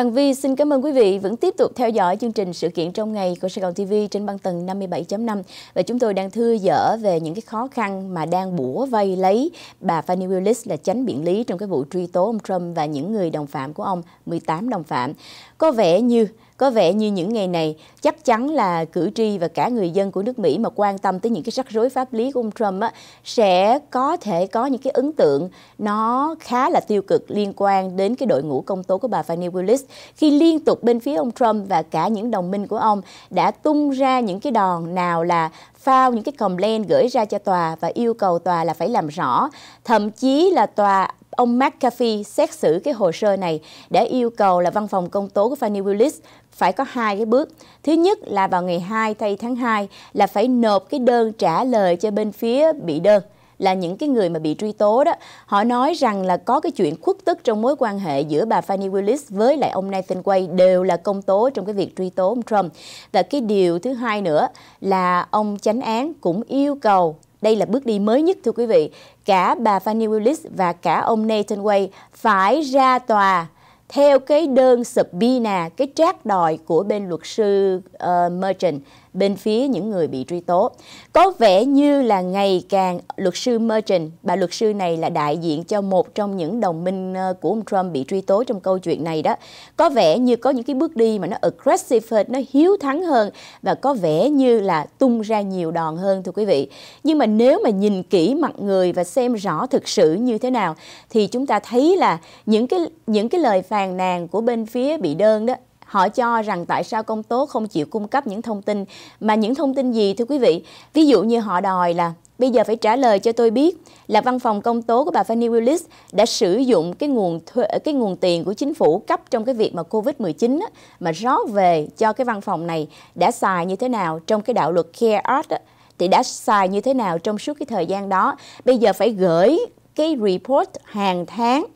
Hoàng Vi xin cảm ơn quý vị vẫn tiếp tục theo dõi chương trình sự kiện trong ngày của Sài Gòn TV trên băng tầng 57.5 và chúng tôi đang thưa dở về những cái khó khăn mà đang bủa vây lấy bà Fanny Willis là chánh biện lý trong cái vụ truy tố ông Trump và những người đồng phạm của ông, 18 đồng phạm. Có vẻ như có vẻ như những ngày này, chắc chắn là cử tri và cả người dân của nước Mỹ mà quan tâm tới những cái rắc rối pháp lý của ông Trump á, sẽ có thể có những cái ấn tượng nó khá là tiêu cực liên quan đến cái đội ngũ công tố của bà Fannie Willis khi liên tục bên phía ông Trump và cả những đồng minh của ông đã tung ra những cái đòn nào là phao những cái complaint gửi ra cho tòa và yêu cầu tòa là phải làm rõ. Thậm chí là tòa ông McAfee xét xử cái hồ sơ này để yêu cầu là văn phòng công tố của Fannie Willis phải có hai cái bước. Thứ nhất là vào ngày 2 thay tháng 2 là phải nộp cái đơn trả lời cho bên phía bị đơn là những cái người mà bị truy tố đó, họ nói rằng là có cái chuyện khuất tức trong mối quan hệ giữa bà Fannie Willis với lại ông Nathan Quay đều là công tố trong cái việc truy tố ông Trump. Và cái điều thứ hai nữa là ông chánh án cũng yêu cầu đây là bước đi mới nhất thưa quý vị. Cả bà Fanny Willis và cả ông Nathan Way phải ra tòa theo cái đơn subpoena, cái trác đòi của bên luật sư uh, Merchant bên phía những người bị truy tố. Có vẻ như là ngày càng luật sư Merchant, bà luật sư này là đại diện cho một trong những đồng minh ờ, của ông Trump bị truy tố trong câu chuyện này đó. Có vẻ như có những cái bước đi mà nó aggressive hơn, nó hiếu thắng hơn và có vẻ như là tung ra nhiều đòn hơn thưa quý vị. Nhưng mà nếu mà nhìn kỹ mặt người và xem rõ thực sự như thế nào thì chúng ta thấy là những cái những cái lời phàn nàn của bên phía bị đơn đó Họ cho rằng tại sao công tố không chịu cung cấp những thông tin mà những thông tin gì thưa quý vị? Ví dụ như họ đòi là bây giờ phải trả lời cho tôi biết là văn phòng công tố của bà Fanny Willis đã sử dụng cái nguồn thuê, cái nguồn tiền của chính phủ cấp trong cái việc mà Covid-19 mà rót về cho cái văn phòng này đã xài như thế nào trong cái đạo luật Care Act á, thì đã xài như thế nào trong suốt cái thời gian đó. Bây giờ phải gửi cái report hàng tháng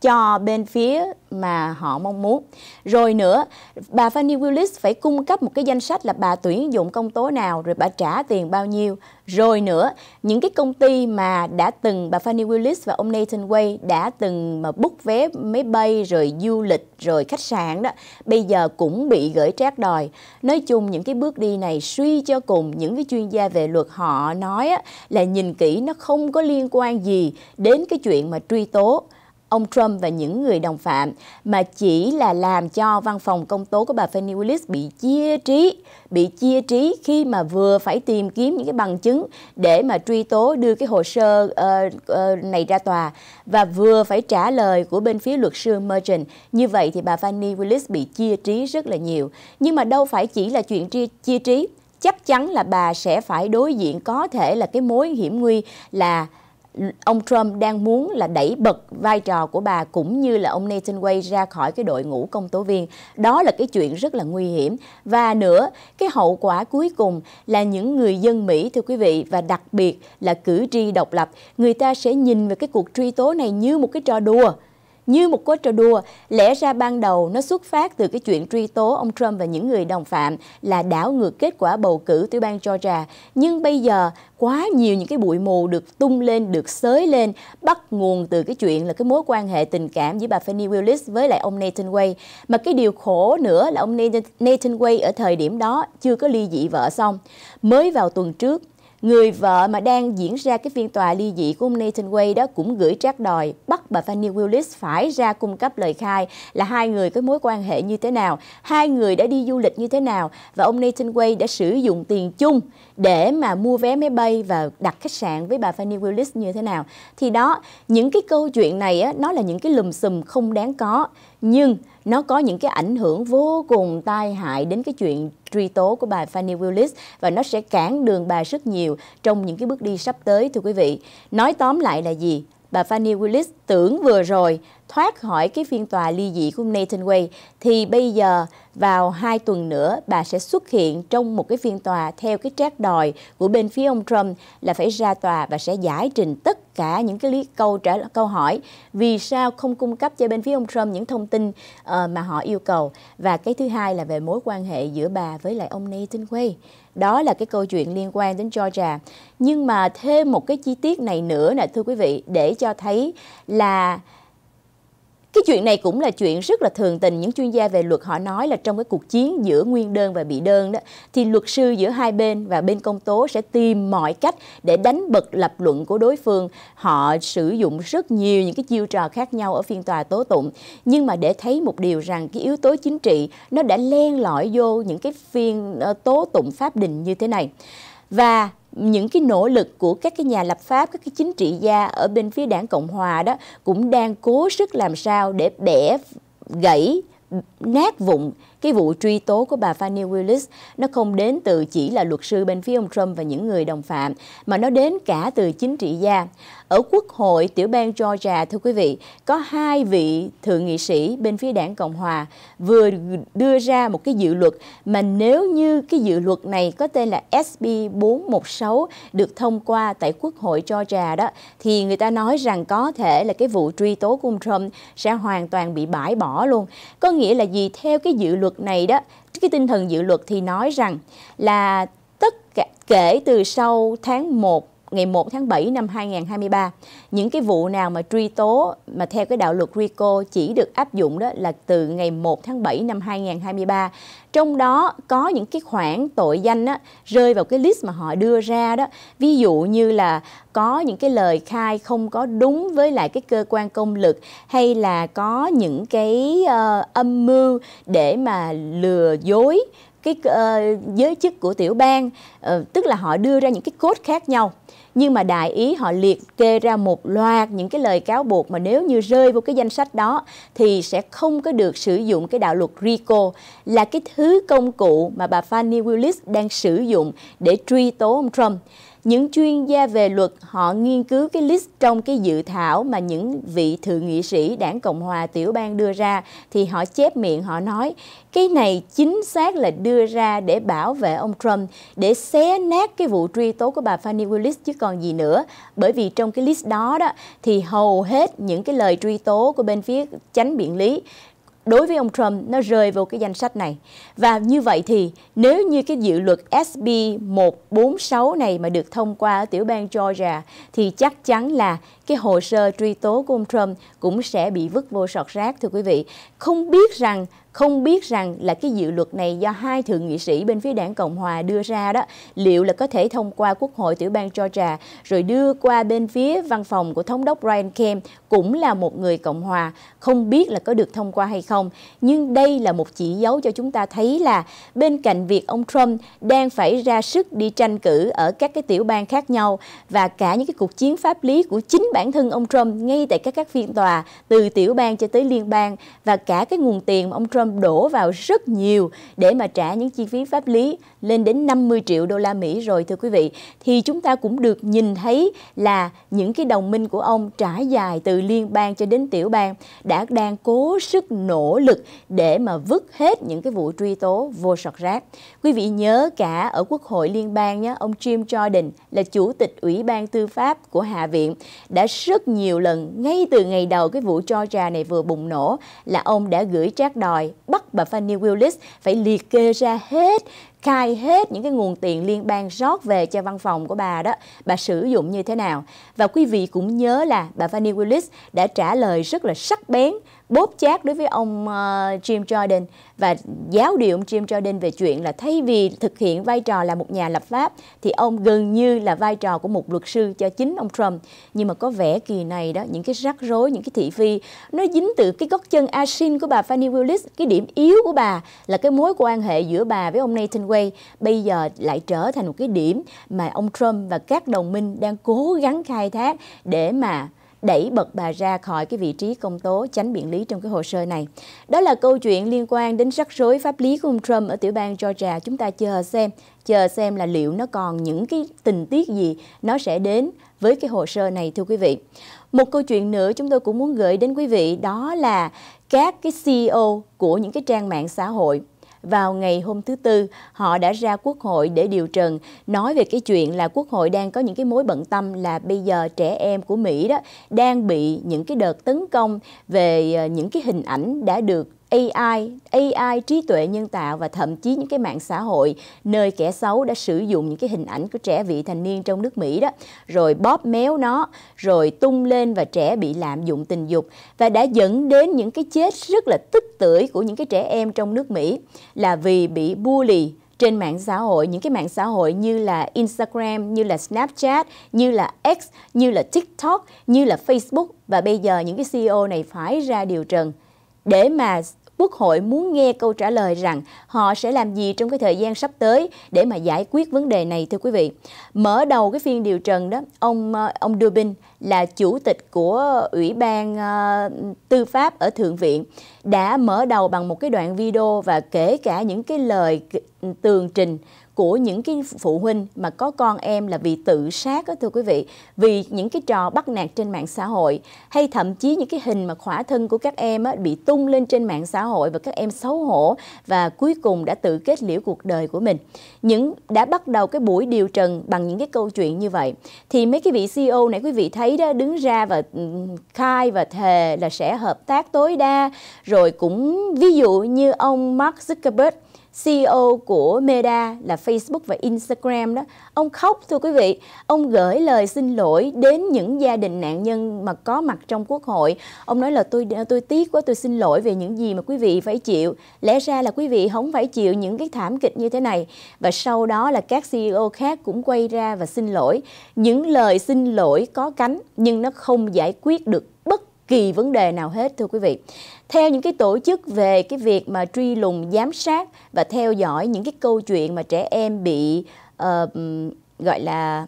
cho bên phía mà họ mong muốn. Rồi nữa, bà Fanny Willis phải cung cấp một cái danh sách là bà tuyển dụng công tố nào, rồi bà trả tiền bao nhiêu. Rồi nữa, những cái công ty mà đã từng bà Fanny Willis và ông Nathan Way đã từng mà book vé máy bay, rồi du lịch, rồi khách sạn đó, bây giờ cũng bị gửi trác đòi. Nói chung những cái bước đi này suy cho cùng những cái chuyên gia về luật họ nói là nhìn kỹ nó không có liên quan gì đến cái chuyện mà truy tố ông Trump và những người đồng phạm mà chỉ là làm cho văn phòng công tố của bà fannie Willis bị chia trí, bị chia trí khi mà vừa phải tìm kiếm những cái bằng chứng để mà truy tố đưa cái hồ sơ uh, uh, này ra tòa và vừa phải trả lời của bên phía luật sư Merchant. Như vậy thì bà fannie Willis bị chia trí rất là nhiều. Nhưng mà đâu phải chỉ là chuyện chia, chia trí, chắc chắn là bà sẽ phải đối diện có thể là cái mối hiểm nguy là ông Trump đang muốn là đẩy bật vai trò của bà cũng như là ông Nathan Way ra khỏi cái đội ngũ công tố viên. Đó là cái chuyện rất là nguy hiểm. Và nữa, cái hậu quả cuối cùng là những người dân Mỹ thưa quý vị và đặc biệt là cử tri độc lập, người ta sẽ nhìn về cái cuộc truy tố này như một cái trò đùa như một cốt trò đua. Lẽ ra ban đầu nó xuất phát từ cái chuyện truy tố ông Trump và những người đồng phạm là đảo ngược kết quả bầu cử tiểu bang Georgia. Nhưng bây giờ quá nhiều những cái bụi mù được tung lên, được xới lên, bắt nguồn từ cái chuyện là cái mối quan hệ tình cảm giữa bà Fanny Willis với lại ông Nathan Way. Mà cái điều khổ nữa là ông Nathan Way ở thời điểm đó chưa có ly dị vợ xong. Mới vào tuần trước, Người vợ mà đang diễn ra cái phiên tòa ly dị của ông Nathan Way đó cũng gửi trác đòi bắt bà Fanny Willis phải ra cung cấp lời khai là hai người có mối quan hệ như thế nào, hai người đã đi du lịch như thế nào và ông Nathan Way đã sử dụng tiền chung để mà mua vé máy bay và đặt khách sạn với bà Fanny Willis như thế nào. Thì đó, những cái câu chuyện này á, nó là những cái lùm xùm không đáng có nhưng nó có những cái ảnh hưởng vô cùng tai hại đến cái chuyện truy tố của bà Fanny Willis và nó sẽ cản đường bà rất nhiều trong những cái bước đi sắp tới thưa quý vị. Nói tóm lại là gì? bà Fanny Willis tưởng vừa rồi thoát khỏi cái phiên tòa ly dị của Nathan Way thì bây giờ vào hai tuần nữa bà sẽ xuất hiện trong một cái phiên tòa theo cái trác đòi của bên phía ông Trump là phải ra tòa và sẽ giải trình tất cả những cái lý câu trả câu hỏi vì sao không cung cấp cho bên phía ông Trump những thông tin uh, mà họ yêu cầu và cái thứ hai là về mối quan hệ giữa bà với lại ông Nathan Way đó là cái câu chuyện liên quan đến Georgia. Nhưng mà thêm một cái chi tiết này nữa nè thưa quý vị để cho thấy là cái chuyện này cũng là chuyện rất là thường tình những chuyên gia về luật họ nói là trong cái cuộc chiến giữa nguyên đơn và bị đơn đó thì luật sư giữa hai bên và bên công tố sẽ tìm mọi cách để đánh bật lập luận của đối phương. Họ sử dụng rất nhiều những cái chiêu trò khác nhau ở phiên tòa tố tụng nhưng mà để thấy một điều rằng cái yếu tố chính trị nó đã len lỏi vô những cái phiên ờ, tố tụng pháp đình như thế này. Và những cái nỗ lực của các cái nhà lập pháp, các cái chính trị gia ở bên phía đảng Cộng Hòa đó cũng đang cố sức làm sao để bẻ gãy nát vụn cái vụ truy tố của bà Fanny Willis nó không đến từ chỉ là luật sư bên phía ông Trump và những người đồng phạm, mà nó đến cả từ chính trị gia. Ở Quốc hội tiểu bang Georgia, thưa quý vị, có hai vị thượng nghị sĩ bên phía đảng Cộng Hòa vừa đưa ra một cái dự luật mà nếu như cái dự luật này có tên là SB 416 được thông qua tại Quốc hội Georgia đó, thì người ta nói rằng có thể là cái vụ truy tố của ông Trump sẽ hoàn toàn bị bãi bỏ luôn. Có nghĩa là gì? Theo cái dự luật luật này đó cái tinh thần dự luật thì nói rằng là tất cả kể từ sau tháng 1 ngày 1 tháng 7 năm 2023 những cái vụ nào mà truy tố mà theo cái đạo luật RICO chỉ được áp dụng đó là từ ngày 1 tháng 7 năm 2023 trong đó có những cái khoản tội danh á, rơi vào cái list mà họ đưa ra đó ví dụ như là có những cái lời khai không có đúng với lại cái cơ quan công lực hay là có những cái uh, âm mưu để mà lừa dối cái uh, giới chức của tiểu bang uh, tức là họ đưa ra những cái cốt khác nhau nhưng mà đại ý họ liệt kê ra một loạt những cái lời cáo buộc mà nếu như rơi vô cái danh sách đó thì sẽ không có được sử dụng cái đạo luật RICO là cái thứ công cụ mà bà Fannie Willis đang sử dụng để truy tố ông Trump những chuyên gia về luật họ nghiên cứu cái list trong cái dự thảo mà những vị thượng nghị sĩ đảng Cộng hòa tiểu bang đưa ra thì họ chép miệng họ nói cái này chính xác là đưa ra để bảo vệ ông Trump để xé nát cái vụ truy tố của bà Fannie Willis chứ còn gì nữa bởi vì trong cái list đó đó thì hầu hết những cái lời truy tố của bên phía chánh biện lý đối với ông Trump nó rơi vào cái danh sách này. Và như vậy thì nếu như cái dự luật SB 146 này mà được thông qua ở tiểu bang Georgia thì chắc chắn là cái hồ sơ truy tố của ông Trump cũng sẽ bị vứt vô sọt rác thưa quý vị. Không biết rằng không biết rằng là cái dự luật này do hai thượng nghị sĩ bên phía đảng Cộng Hòa đưa ra đó liệu là có thể thông qua Quốc hội tiểu bang Georgia rồi đưa qua bên phía văn phòng của Thống đốc Brian Kemp cũng là một người Cộng Hòa không biết là có được thông qua hay không nhưng đây là một chỉ dấu cho chúng ta thấy là bên cạnh việc ông Trump đang phải ra sức đi tranh cử ở các cái tiểu bang khác nhau và cả những cái cuộc chiến pháp lý của chính bản thân ông Trump ngay tại các các phiên tòa từ tiểu bang cho tới liên bang và cả cái nguồn tiền mà ông Trump Trump đổ vào rất nhiều để mà trả những chi phí pháp lý lên đến 50 triệu đô la Mỹ rồi thưa quý vị, thì chúng ta cũng được nhìn thấy là những cái đồng minh của ông trải dài từ liên bang cho đến tiểu bang đã đang cố sức nỗ lực để mà vứt hết những cái vụ truy tố vô sọt rác. Quý vị nhớ cả ở Quốc hội liên bang nhé, ông Jim Jordan là chủ tịch Ủy ban Tư pháp của Hạ viện đã rất nhiều lần ngay từ ngày đầu cái vụ cho trà này vừa bùng nổ là ông đã gửi trác đòi bắt bà Fanny Willis phải liệt kê ra hết khai hết những cái nguồn tiền liên bang rót về cho văn phòng của bà đó, bà sử dụng như thế nào. Và quý vị cũng nhớ là bà Fanny Willis đã trả lời rất là sắc bén bóp chát đối với ông uh, Jim Jordan và giáo điều ông Jim Jordan về chuyện là thay vì thực hiện vai trò là một nhà lập pháp thì ông gần như là vai trò của một luật sư cho chính ông Trump. Nhưng mà có vẻ kỳ này đó những cái rắc rối, những cái thị phi nó dính từ cái gót chân asin của bà Fannie Willis, cái điểm yếu của bà là cái mối quan hệ giữa bà với ông Nathan Way bây giờ lại trở thành một cái điểm mà ông Trump và các đồng minh đang cố gắng khai thác để mà đẩy bật bà ra khỏi cái vị trí công tố tránh biện lý trong cái hồ sơ này. Đó là câu chuyện liên quan đến rắc rối pháp lý của ông Trump ở tiểu bang Georgia. Chúng ta chờ xem, chờ xem là liệu nó còn những cái tình tiết gì nó sẽ đến với cái hồ sơ này thưa quý vị. Một câu chuyện nữa chúng tôi cũng muốn gửi đến quý vị đó là các cái CEO của những cái trang mạng xã hội vào ngày hôm thứ Tư, họ đã ra quốc hội để điều trần, nói về cái chuyện là quốc hội đang có những cái mối bận tâm là bây giờ trẻ em của Mỹ đó đang bị những cái đợt tấn công về ờ, những cái hình ảnh đã được AI, AI trí tuệ nhân tạo và thậm chí những cái mạng xã hội nơi kẻ xấu đã sử dụng những cái hình ảnh của trẻ vị thành niên trong nước Mỹ đó, rồi bóp méo nó, rồi tung lên và trẻ bị lạm dụng tình dục và đã dẫn đến những cái chết rất là tức tưởi của những cái trẻ em trong nước Mỹ là vì bị bully trên mạng xã hội những cái mạng xã hội như là Instagram, như là Snapchat, như là X, như là TikTok, như là Facebook và bây giờ những cái CEO này phải ra điều trần để mà Quốc hội muốn nghe câu trả lời rằng họ sẽ làm gì trong cái thời gian sắp tới để mà giải quyết vấn đề này thưa quý vị. Mở đầu cái phiên điều trần đó, ông ờ, ông Dubin là chủ tịch của Ủy ban uh, Tư pháp ở Thượng viện đã mở đầu bằng một cái đoạn video và kể cả những cái lời tường trình của những cái phụ huynh mà có con em là vì tự sát đó thưa quý vị vì những cái trò bắt nạt trên mạng xã hội hay thậm chí những cái hình mà khỏa thân của các em á, bị tung lên trên mạng xã hội và các em xấu hổ và cuối cùng đã tự kết liễu cuộc đời của mình những đã bắt đầu cái buổi điều trần bằng những cái câu chuyện như vậy thì mấy cái vị CEO này quý vị thấy đó đứng ra và khai và thề là sẽ hợp tác tối đa rồi cũng ví dụ như ông Mark Zuckerberg CEO của Meta là Facebook và Instagram đó, ông khóc thưa quý vị, ông gửi lời xin lỗi đến những gia đình nạn nhân mà có mặt trong quốc hội. Ông nói là tôi tôi tiếc quá, tôi xin lỗi về những gì mà quý vị phải chịu. Lẽ ra là quý vị không phải chịu những cái thảm kịch như thế này. Và sau đó là các CEO khác cũng quay ra và xin lỗi. Những lời xin lỗi có cánh nhưng nó không giải quyết được bất kỳ vấn đề nào hết thưa quý vị. Theo những cái tổ chức về cái việc mà truy lùng giám sát và theo dõi những cái câu chuyện mà trẻ em bị uh, gọi là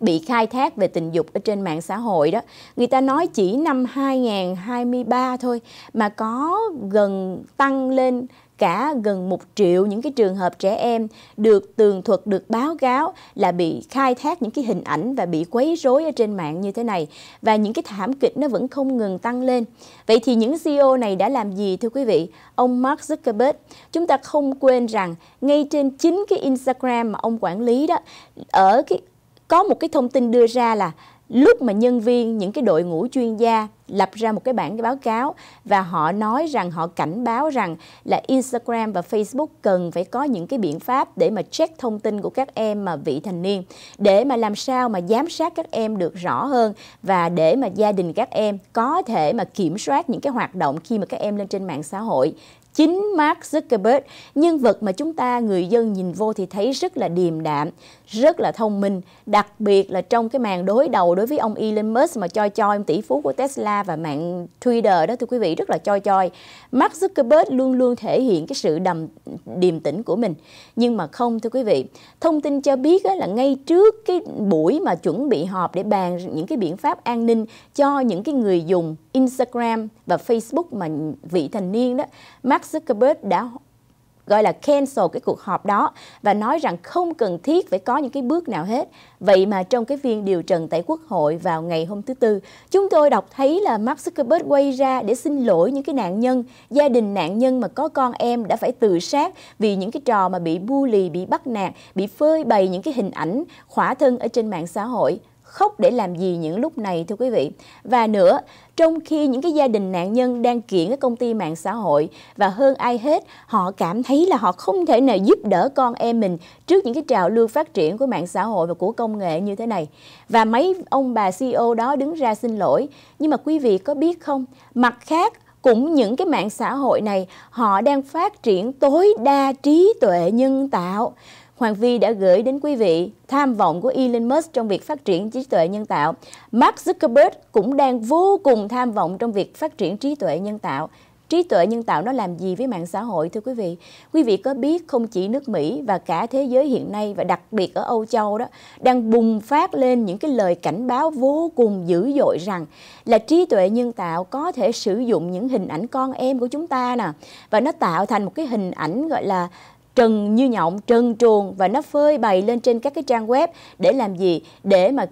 bị khai thác về tình dục ở trên mạng xã hội đó. Người ta nói chỉ năm 2023 thôi mà có gần tăng lên cả gần 1 triệu những cái trường hợp trẻ em được tường thuật được báo cáo là bị khai thác những cái hình ảnh và bị quấy rối ở trên mạng như thế này và những cái thảm kịch nó vẫn không ngừng tăng lên. Vậy thì những CEO này đã làm gì thưa quý vị? Ông Mark Zuckerberg, chúng ta không quên rằng ngay trên chính cái Instagram mà ông quản lý đó ở cái có một cái thông tin đưa ra là lúc mà nhân viên những cái đội ngũ chuyên gia lập ra một cái bản cái báo cáo và họ nói rằng họ cảnh báo rằng là Instagram và Facebook cần phải có những cái biện pháp để mà check thông tin của các em mà vị thành niên để mà làm sao mà giám sát các em được rõ hơn và để mà gia đình các em có thể mà kiểm soát những cái hoạt động khi mà các em lên trên mạng xã hội chính Mark Zuckerberg, nhân vật mà chúng ta người dân nhìn vô thì thấy rất là điềm đạm, rất là thông minh, đặc biệt là trong cái màn đối đầu đối với ông Elon Musk mà choi choi ông tỷ phú của Tesla và mạng Twitter đó thưa quý vị rất là choi choi. Mark Zuckerberg luôn luôn thể hiện cái sự đầm điềm tĩnh của mình. Nhưng mà không thưa quý vị, thông tin cho biết là ngay trước cái buổi mà chuẩn bị họp để bàn những cái biện pháp an ninh cho những cái người dùng Instagram và Facebook mà vị thành niên đó, Mark Zuckerberg đã gọi là cancel cái cuộc họp đó và nói rằng không cần thiết phải có những cái bước nào hết. Vậy mà trong cái phiên điều trần tại Quốc hội vào ngày hôm thứ Tư, chúng tôi đọc thấy là Mark Zuckerberg quay ra để xin lỗi những cái nạn nhân, gia đình nạn nhân mà có con em đã phải tự sát vì những cái trò mà bị bu lì, bị bắt nạt, bị phơi bày những cái hình ảnh khỏa thân ở trên mạng xã hội khóc để làm gì những lúc này thưa quý vị. Và nữa, trong khi những cái gia đình nạn nhân đang kiện cái công ty mạng xã hội và hơn ai hết, họ cảm thấy là họ không thể nào giúp đỡ con em mình trước những cái trào lưu phát triển của mạng xã hội và của công nghệ như thế này. Và mấy ông bà CEO đó đứng ra xin lỗi, nhưng mà quý vị có biết không, mặt khác cũng những cái mạng xã hội này họ đang phát triển tối đa trí tuệ nhân tạo Hoàng Vi đã gửi đến quý vị tham vọng của Elon Musk trong việc phát triển trí tuệ nhân tạo. Mark Zuckerberg cũng đang vô cùng tham vọng trong việc phát triển trí tuệ nhân tạo. Trí tuệ nhân tạo nó làm gì với mạng xã hội thưa quý vị? Quý vị có biết không chỉ nước Mỹ và cả thế giới hiện nay và đặc biệt ở Âu Châu đó đang bùng phát lên những cái lời cảnh báo vô cùng dữ dội rằng là trí tuệ nhân tạo có thể sử dụng những hình ảnh con em của chúng ta nè và nó tạo thành một cái hình ảnh gọi là trần như nhộng, trần truồng và nó phơi bày lên trên các cái trang web để làm gì? Để mà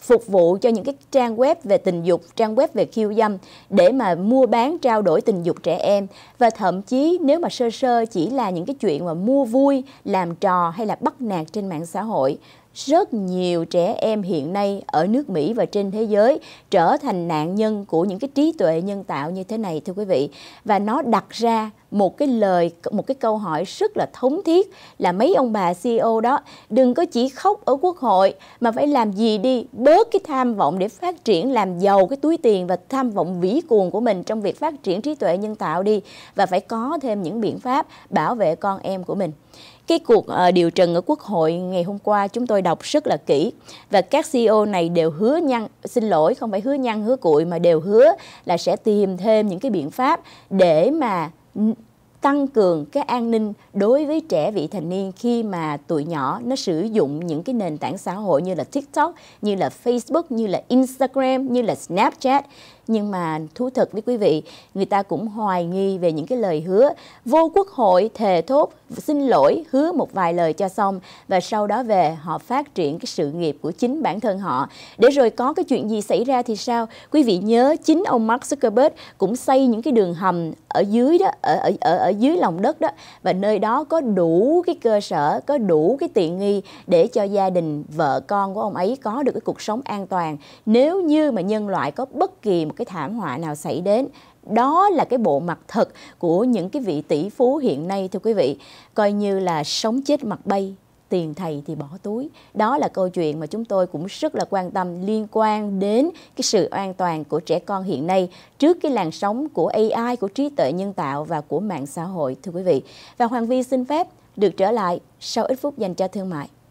phục vụ cho những cái trang web về tình dục, trang web về khiêu dâm để mà mua bán trao đổi tình dục trẻ em và thậm chí nếu mà sơ sơ chỉ là những cái chuyện mà mua vui, làm trò hay là bắt nạt trên mạng xã hội rất nhiều trẻ em hiện nay ở nước Mỹ và trên thế giới trở thành nạn nhân của những cái trí tuệ nhân tạo như thế này thưa quý vị và nó đặt ra một cái lời một cái câu hỏi rất là thống thiết là mấy ông bà CEO đó đừng có chỉ khóc ở quốc hội mà phải làm gì đi bớt cái tham vọng để phát triển làm giàu cái túi tiền và tham vọng vĩ cuồng của mình trong việc phát triển trí tuệ nhân tạo đi và phải có thêm những biện pháp bảo vệ con em của mình cái cuộc ờ, điều trần ở Quốc hội ngày hôm qua chúng tôi đọc rất là kỹ và các CEO này đều hứa nhăn, xin lỗi không phải hứa nhăn hứa cụi mà đều hứa là sẽ tìm thêm những cái biện pháp để mà tăng cường cái an ninh đối với trẻ vị thành niên khi mà tuổi nhỏ nó sử dụng những cái nền tảng xã hội như là TikTok, như là Facebook, như là Instagram, như là Snapchat nhưng mà thú thật với quý vị người ta cũng hoài nghi về những cái lời hứa vô quốc hội thề thốt xin lỗi hứa một vài lời cho xong và sau đó về họ phát triển cái sự nghiệp của chính bản thân họ để rồi có cái chuyện gì xảy ra thì sao quý vị nhớ chính ông Mark Zuckerberg cũng xây những cái đường hầm ở dưới đó ở ở ở, ở dưới lòng đất đó và nơi đó có đủ cái cơ sở có đủ cái tiện nghi để cho gia đình vợ con của ông ấy có được cái cuộc sống an toàn nếu như mà nhân loại có bất kỳ một một cái thảm họa nào xảy đến đó là cái bộ mặt thật của những cái vị tỷ phú hiện nay thưa quý vị coi như là sống chết mặt bay tiền thầy thì bỏ túi đó là câu chuyện mà chúng tôi cũng rất là quan tâm liên quan đến cái sự an toàn của trẻ con hiện nay trước cái làn sóng của AI của trí tuệ nhân tạo và của mạng xã hội thưa quý vị và Hoàng Vi xin phép được trở lại sau ít phút dành cho thương mại